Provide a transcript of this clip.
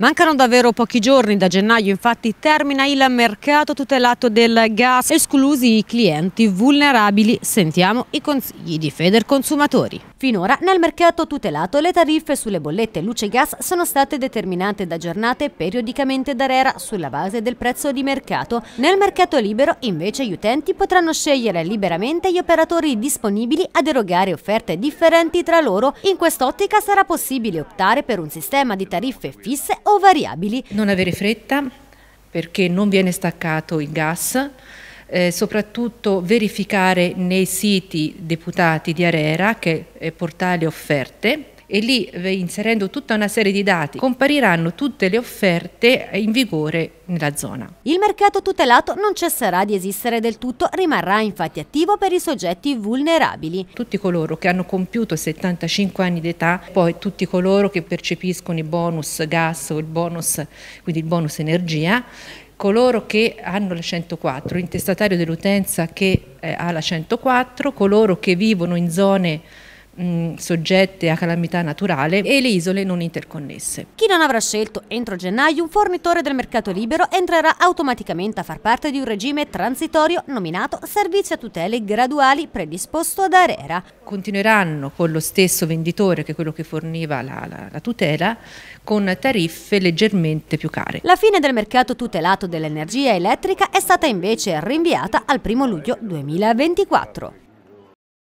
Mancano davvero pochi giorni, da gennaio infatti termina il mercato tutelato del gas, esclusi i clienti vulnerabili. Sentiamo i consigli di Feder Consumatori. Finora nel mercato tutelato le tariffe sulle bollette luce e gas sono state determinate da giornate periodicamente da RERA sulla base del prezzo di mercato. Nel mercato libero invece gli utenti potranno scegliere liberamente gli operatori disponibili ad erogare offerte differenti tra loro. In quest'ottica sarà possibile optare per un sistema di tariffe fisse o variabili. Non avere fretta perché non viene staccato il gas eh, soprattutto verificare nei siti deputati di Arera che eh, portali offerte e lì eh, inserendo tutta una serie di dati compariranno tutte le offerte in vigore nella zona. Il mercato tutelato non cesserà di esistere del tutto, rimarrà infatti attivo per i soggetti vulnerabili. Tutti coloro che hanno compiuto 75 anni d'età, poi tutti coloro che percepiscono i bonus gas o il bonus, quindi il bonus energia, coloro che hanno la 104, l'intestatario dell'utenza che eh, ha la 104, coloro che vivono in zone mh, mm, soggette a calamità naturale e le isole non interconnesse. Chi non avrà scelto entro gennaio un fornitore del mercato libero entrerà automaticamente a far parte di un regime transitorio nominato Servizi a tutele graduali predisposto ad Arera. Continueranno con lo stesso venditore che quello che forniva la, la, la tutela con tariffe leggermente più care. La fine del mercato tutelato dell'energia elettrica è stata invece rinviata al 1 luglio 2024.